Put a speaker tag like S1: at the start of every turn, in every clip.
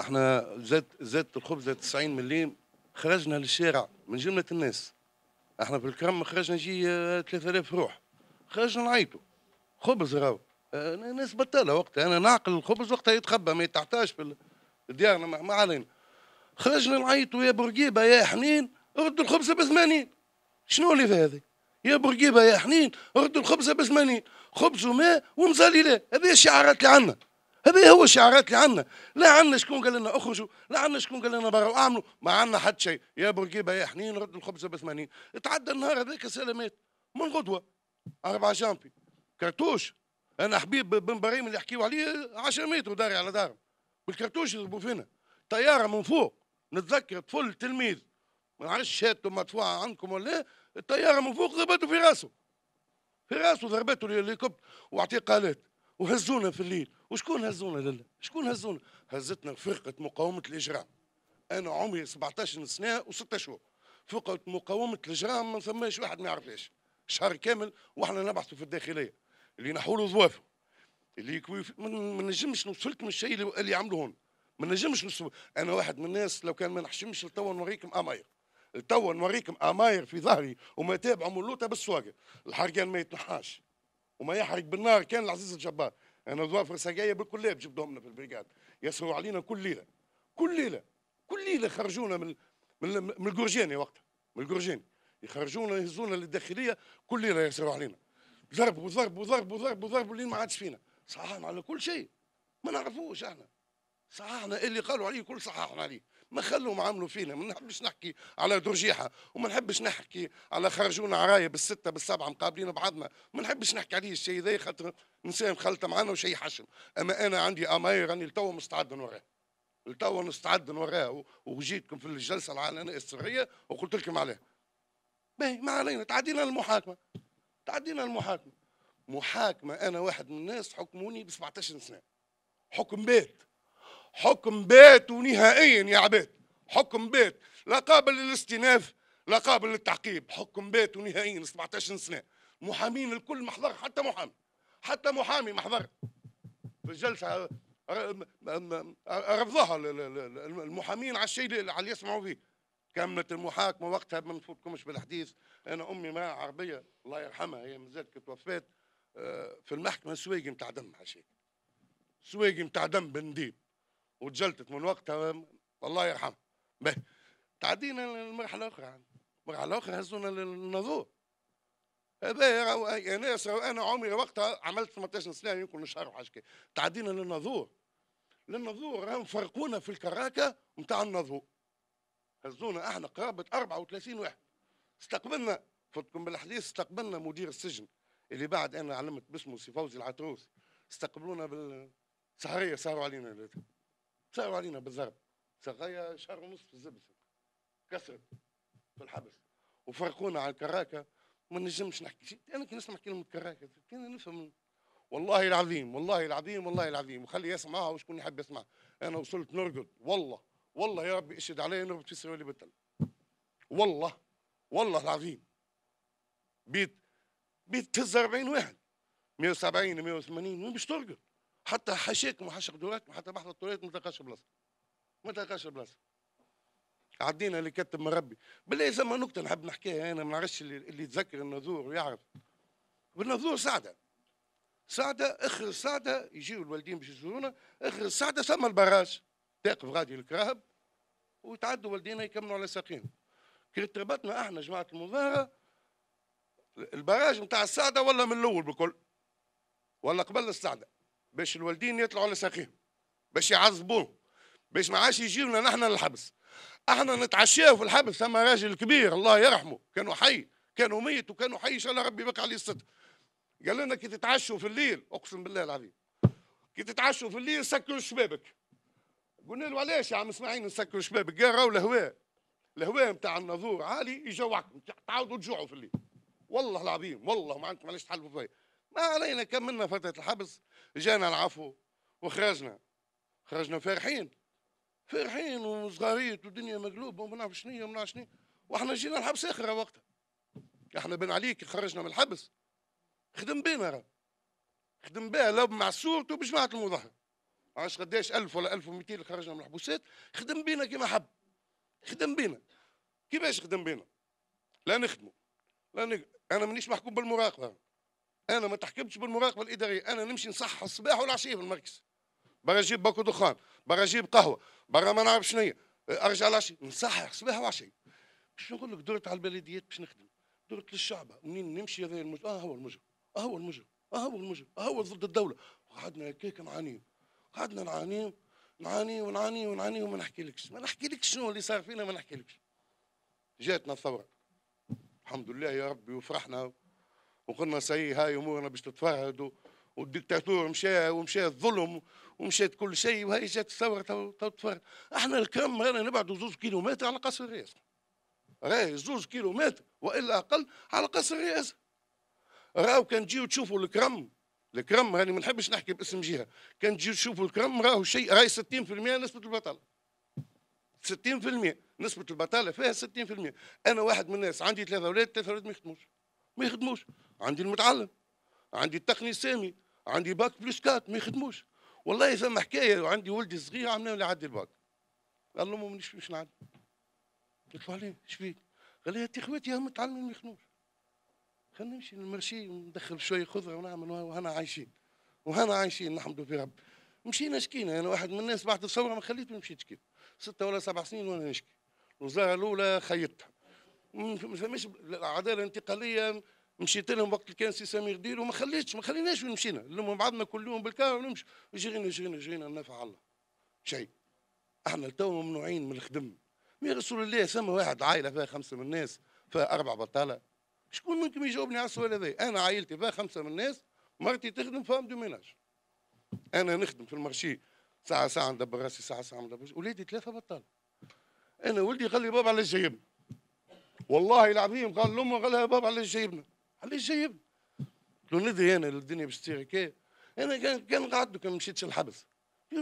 S1: احنا زاد زاد الخبزه 90 مليم خرجنا للشارع من جمله الناس احنا في الكرم خرجنا جي 3000 روح خرجنا نعيطوا خبز راهو آه، ناس بطاله وقتها انا نعقل الخبز وقتها يتخبى ما يتحتاش في ديارنا ما علينا خرجنا نعيطوا يا بورقيبه يا حنين ردوا الخبز ب 80 شنو اللي في هذه؟ يا بورقيبه يا حنين ردوا الخبزه بزمانين خبز وماء لا هذه الشعارات اللي عندنا هذا هو الشعارات اللي عندنا لا عندنا شكون قال لنا اخرجوا لا عندنا شكون قال لنا برا واعملوا ما عندنا حد شيء يا بورقيبه يا حنين ردوا الخبزه 80 تعدى النهار هذاك سلامات من غدوه أربعة جامبي كرتوش انا حبيب بن بريم اللي يحكيوا عليه 10 متر داري على دارهم بالكرتوش يضربوا فينا طياره من فوق نتذكر طفل تلميذ ما نعرفش شهادته مدفوعه عندكم ولا الطياره من فوق ضربته في راسه في راسه ضربته الهليكوبتر واعطيه قالات وهزونا في الليل وشكون هزونا لله شكون هزونا هزتنا فرقه مقاومه الاجرام انا عمري 17 سنه و6 شهور فرقه مقاومه الاجرام ما فماش واحد ما يعرفهاش شهر كامل واحنا نبحثوا في الداخليه اللي نحولوا ضوافه اللي ما نجمش نوصلك من الشيء اللي عملوه هون ما نجمش نوصل انا واحد من الناس لو كان ما نحشمش لتوا نوريكم اماير توا نوريكم اماير في ظهري وما تابعوا من اللوطه بالسواقه الحرقان ما يتنحاش وما يحرق بالنار كان العزيز الجبار انا ظوافر ساقيه بالكلاب جبدهم لنا في البريقاد يسهروا علينا كل ليله كل ليله كل ليله خرجونا من من, من الجورجاني وقتها من الجورجاني يخرجونا يهزونا للداخليه كل ليله يسهروا علينا ضرب وضرب وضرب وضرب وضرب لين ما عادش فينا صحان على كل شيء ما نعرفوش احنا صححنا اللي قالوا عليه كل صححنا عليه ما خلوا عملوا فينا ما نحبش نحكي على درجيحة وما نحبش نحكي على خرجونا عراية بالستة بالسبعة مقابلين بعضنا ما نحبش نحكي عليه الشيء ذي خاطر نساء مخلطة معنا وشيء حشم أما أنا عندي أماير راني لتوا مستعد نوراه لتوا نستعد نوراه وجيتكم في الجلسة العلنية السرية وقلت لكم عليه باهي ما علينا تعدينا المحاكمة تعدينا المحاكمة محاكمة أنا واحد من الناس حكموني ب 17 سنة حكم بيت حكم بيت نهائيا يا عباد حكم بيت لا قابل للاستئناف لا قابل للتعقيب حكم بيت نهائيا 17 سنه محامين الكل محضر حتى محامي حتى محامي محضر في الجلسه رفضها المحامين على الشيء اللي يسمعوا فيه كملت المحاكمه وقتها ما نفوتكمش بالحديث انا امي ما عربيه الله يرحمها هي مازالت توفيت توفات آه، في المحكمه سويقي نتاع دم شيء سويقي نتاع دم بنديب وتجلتت من وقتها الله يرحمه به تعدينا للمرحله الاخرى يعني. المرحله الاخرى هزونا للنظور هذا ناس يعني انا عمري وقتها عملت 18 سنه يعني يمكن شهر وحاجه كده تعدينا للنظور للنظور راهم فرقونا في الكراكه نتاع النظور هزونا احنا قرابه 34 واحد استقبلنا فوتكم بالحديث استقبلنا مدير السجن اللي بعد انا علمت باسمه سي فوزي العتروس استقبلونا بالسهريه سهروا علينا صاروا علينا بالضرب سقايا شهر ونص في الزبس كسرت في الحبس وفرقونا على الكراكه ما نجمش نحكي شيء انا كي نسمع كلمه كراكه كي نفهم والله العظيم والله العظيم والله العظيم وخلي يسمعها وشكون يحب يسمع انا وصلت نرقد والله والله يا ربي اشهد علي نرقد في سوالي بتل والله والله العظيم بيت بيت تهز 40 واحد 170 180 وين باش ترقد حتى حشيك ما حشق دواك حتى بحر الطريق ما تلقاش بلاصه ما تلقاش بلاصه عدينا اللي كتب من ربي بالله زعما نكته نحب نحكيها انا ما نعرفش اللي, اللي يتذكر النذور ويعرف والنذور سعده سعده اخر سعده يجيو الوالدين باش يزورونا اخر سعده ثم البراج تقف غادي الكراهب ويتعدوا والدينا يكملوا على ساقين كي تربطنا احنا جماعه المظاهره البراج نتاع السعده ولا من الاول بكل ولا قبل السعده باش الوالدين يطلعوا على ساقيهم باش يعذبوهم باش ما عادش يجيونا نحن للحبس احنا نتعشاو في الحبس ثم راجل كبير الله يرحمه كانوا حي كانوا ميت وكانوا حي ان شاء الله ربي يبقى عليه الصدق قال لنا كي تتعشوا في الليل اقسم بالله العظيم كي تتعشوا في الليل سكروا شبابك قلنا له علاش يا عم اسماعيل نسكروا شبابك قال راهو الهواء الهواء نتاع النظور عالي يجوعكم تعاودوا تجوعوا في الليل والله العظيم والله ما عندكم علاش تحلفوا فيه ما علينا كملنا فترة الحبس جانا العفو وخرجنا خرجنا فرحين فرحين وصغاريت والدنيا مقلوبة وما نعرف شنية وما نعرف شنية واحنا جينا الحبس آخر وقتها احنا بن عليك خرجنا من الحبس خدم بينا راه خدم بها لو مع صورته بجماعة المظاهر عاش قداش 1000 ولا 1200 اللي خرجنا من الحبوسات خدم بينا كما حب خدم بينا كيفاش خدم بينا لا نخدمه لا نق... انا مانيش محكوم بالمراقبه انا ما تحكمتش بالمراقبه الاداريه انا نمشي نصحح الصباح والعشيه في المركز برا نجيب باكو دخان برا نجيب قهوه برا ما نعرف شنو ارجع العشيه نصحح صباح وعشيه باش نقول لك دورت على البلديات باش نخدم دورت للشعب منين نمشي هذا المجرم اه هو المجرم اه هو المجرم اه هو المجرم اه هو ضد الدوله وقعدنا هكاك نعانيو قعدنا نعانيو نعاني ونعاني ونعاني وما نحكيلكش ما نحكيلكش شنو اللي صار فينا ما نحكيلكش جاتنا الثوره الحمد لله يا ربي وفرحنا وقلنا سي هاي امورنا باش تتفهدوا والديكتاتور مشى ومشى الظلم ومشات كل شيء وهي جات الثوره تو احنا الكرم رانا نبعدوا زوج كيلومتر على قصر الرئاسه راهي زوج كيلومتر والا اقل على قصر الرئاسه راهو كان تجيو تشوفوا الكرم الكرم راني ما نحبش نحكي باسم جهه كان تجيو تشوفوا الكرم راهو شيء راهي 60% نسبه البطاله 60% نسبه البطاله فيها 60% انا واحد من الناس عندي ثلاثه اولاد ثلاثه اولاد ما يخدموش ما يخدموش عندي المتعلم عندي التقني السامي عندي باك بلس كات ما يخدموش والله فما حكايه وعندي ولدي صغير عملنا له يعدي الباك قال له مش مش نعدي قلت له عليه فيك؟ قال لي يا خواتي هم متعلمين ما يخدموش خلينا نمشي للمرشي ندخل شويه خضره ونعمل وهنا عايشين وهنا عايشين الحمد في رب مشينا شكينا انا يعني واحد من الناس بعد الثوره ما خليت ما مشيت ستة ولا سبع سنين وانا نشكي الوزاره الاولى خيطتها ما فماش العداله الانتقاليه مشيت لهم وقت اللي كان سي سمير دير وما خليتش ما خليناش وين مشينا نلموا بعضنا كل يوم بالكار ونمشي جرينا جرينا جرينا نفع الله شيء احنا تو ممنوعين من الخدم مي رسول الله سما واحد عائله فيها خمسه من الناس فيها اربع بطاله شكون منكم يجاوبني على السؤال هذا انا عائلتي فيها خمسه من الناس مرتي تخدم فام دو ميناج انا نخدم في المارشي ساعه ساعه ندبر راسي ساعه ساعه ندبر ولادي ثلاثه بطاله انا ولدي قال لي بابا علاش جايبنا والله العظيم قال لامه قال لها بابا علاش جايبنا قلت جايبني؟ ندري انا الدنيا باش تصير هكا انا كان كان قعدت كان مشيتش الحبس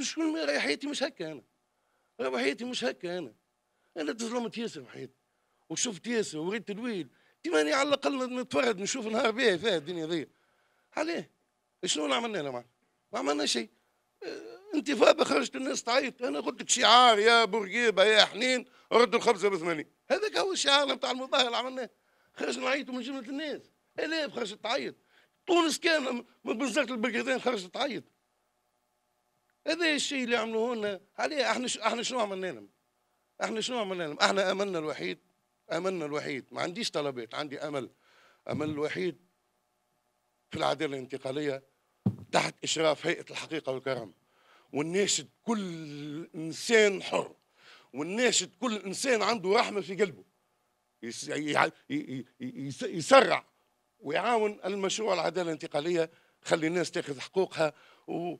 S1: شكون راهي حياتي مش هكا انا راهي حياتي مش هكا انا انا تظلمت ياسر في حياتي وشفت ياسر وريت الويل تماني على الاقل نتفرد نشوف نهار بيه فيها الدنيا ذي عليه شنو اللي عملنا معنا؟ ما عملنا شيء آه، انتفاضه خرجت الناس تعيط انا قلت لك شعار يا بورقيبه يا حنين ردوا الخبزه بثمانين هذاك هو الشعار نتاع المظاهر اللي عملناه خرجنا نعيطوا من جمله الناس الاف خرجت تعيط تونس كان من بنزرت البركتين خرجت تعيط هذا الشيء اللي عملوه لنا عليه احنا احنا شنو عملنا لهم؟ احنا شنو عملنا لهم؟ احنا املنا الوحيد املنا الوحيد ما عنديش طلبات عندي امل امل الوحيد في العداله الانتقاليه تحت اشراف هيئه الحقيقه والكرم والناشد كل انسان حر والناشد كل انسان عنده رحمه في قلبه يسرع ويعاون المشروع العداله الانتقاليه خلي الناس تاخذ حقوقها و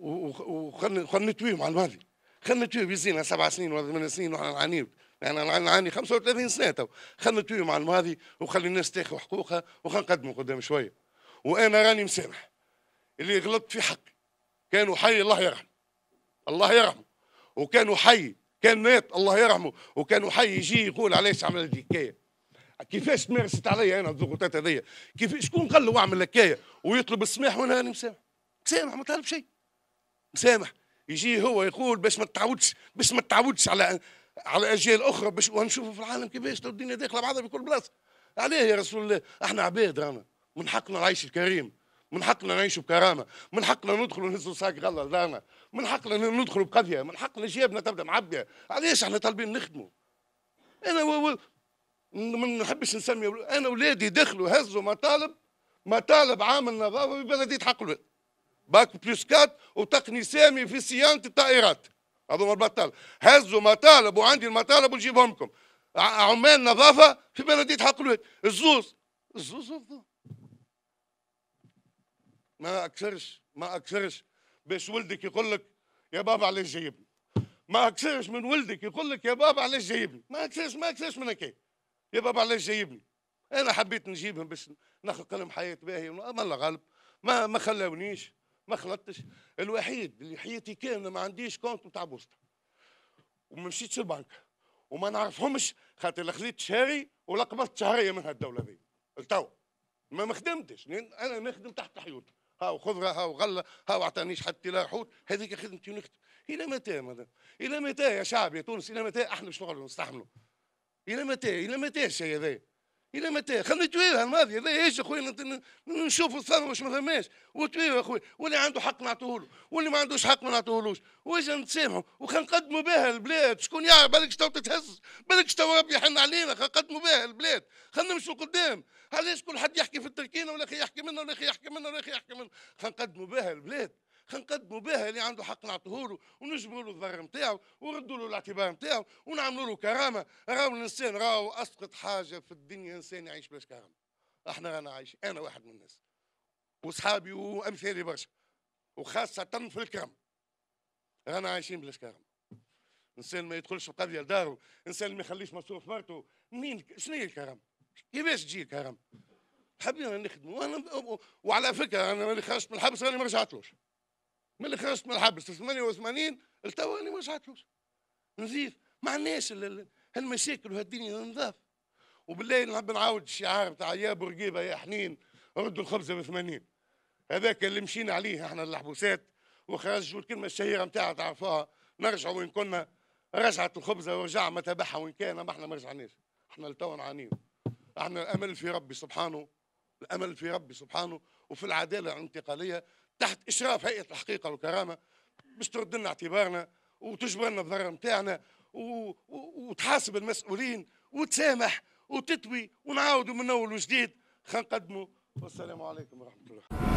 S1: وخلنا نتويهم على الماضي خلنا نتويهم يزينا سبع سنين ولا ثمان سنين ونحن نعاني يعني انا نعاني 35 سنه تو خلنا نتويهم على الماضي وخلي الناس تاخذ حقوقها نقدموا قدام شويه وانا راني مسامح اللي غلطت في حقي كانوا حي الله يرحمه الله يرحمه وكانوا حي كان مات الله يرحمه وكانوا حي يجي يقول علاش عملت هذيك كيفاش مارست عليا انا الضغوطات هذيا كيف شكون قال له اعمل هكايا ويطلب السماح وانا راني مسامح مسامح ما طالب شيء مسامح يجي هو يقول باش ما تعودش باش ما تعودش على على اجيال اخرى باش ونشوفوا في العالم كيفاش الدنيا داخله بعضها في كل بلاصه عليه يا رسول الله احنا عباد رانا من حقنا العيش الكريم من حقنا نعيشوا بكرامه من حقنا ندخل ونهزوا ساق غلا رانا، من حقنا ندخلوا بقضيه من حقنا جيابنا تبدا معبيه علاش احنا طالبين نخدموا انا ما نحبش نسمي انا ولادي دخلوا هزوا مطالب مطالب عامل نظافه ببلديه حقلوات باك بلس كات وتقني سامي في صيانه الطائرات هذوما البطال هزوا مطالب وعندي المطالب ونجيبهم لكم عمال نظافه في بلديه حقلوات الزوز الزوز ما اكثرش ما اكثرش باش ولدك يقول لك يا بابا علاش جايبني ما اكثرش من ولدك يقول لك يا بابا علاش جايبني ما اكثرش ما اكثرش من هكاك يا بابا علاش جايبني انا حبيت نجيبهم باش نخلق لهم حياه باهيه ما الله غالب ما ما خلاونيش ما خلطتش الوحيد اللي حياتي كامله ما عنديش كونت نتاع بوسطه وما مشيتش البنك وما نعرفهمش خاطر لا خليت شهري ولا قبضت شهريه من هالدوله ذي التو ما مخدمتش خدمتش انا نخدم تحت حيوط ها وخضره ها وغله ها وعطانيش حتى لا حوت هذيك خدمتي ونخدم الى متى ماذا الى متى يا شعب يا تونس الى متى احنا باش نستحملوا الى متى الى متى الشيء هذا الى متى خلينا نتويوها الماضي هذا ايش اخوي نشوف الثمره واش ما ثماش وتويوها اخوي واللي عنده حق نعطوه له واللي ما عندوش حق ما نعطوهلوش واش نتسامحوا وخا نقدموا بها البلاد شكون يعرف بالك تو تتهز بالك تو ربي يحن علينا خا نقدموا بها البلاد خلينا نمشوا قدام علاش كل حد يحكي في التركينه ولا يحكي منا ولا يحكي منا ولا يحكي منا خا نقدموا بها البلاد نقدموا بها اللي عنده حق نعطوه له ونجبروا له الضرر نتاعو وردوا له الاعتبار نتاعو ونعملوا له كرامه راهو الانسان راهو اسقط حاجه في الدنيا انسان يعيش بلاش كرامه احنا رانا عايش انا واحد من الناس وصحابي وامثالي برشا وخاصه في الكرم رانا عايشين بلاش كرم انسان ما يدخلش القضيه لداره انسان ما يخليش مصروف مرته منين شنو هي الكرم كيفاش تجي الكرم حبينا نخدموا وعلى فكره انا ماني خرجت من الحبس راني ما رجعتلوش من اللي خرجت من الحبس في 88 اني ما رجعت فلوس ما عندناش هالمشاكل وهالدنيا نظاف وبالله نحب نعاود الشعار بتاع يا برقيبه يا حنين ردوا الخبز ب 80 هذاك اللي مشينا عليه احنا الحبوسات وخرج الكلمه الشهيره نتاعها تعرفوها نرجعوا وين كنا رجعت الخبزه ورجع ما تبعها وين كان ما احنا ما رجعناش احنا لتوا نعانيو احنا الامل في ربي سبحانه الامل في ربي سبحانه وفي العداله الانتقاليه تحت اشراف هيئه الحقيقه والكرامه باش ترد لنا اعتبارنا وتجبرنا الضرر نتاعنا وتحاسب المسؤولين وتسامح وتتوي ونعاودوا من اول وجديد خلينا نقدموا والسلام عليكم ورحمه الله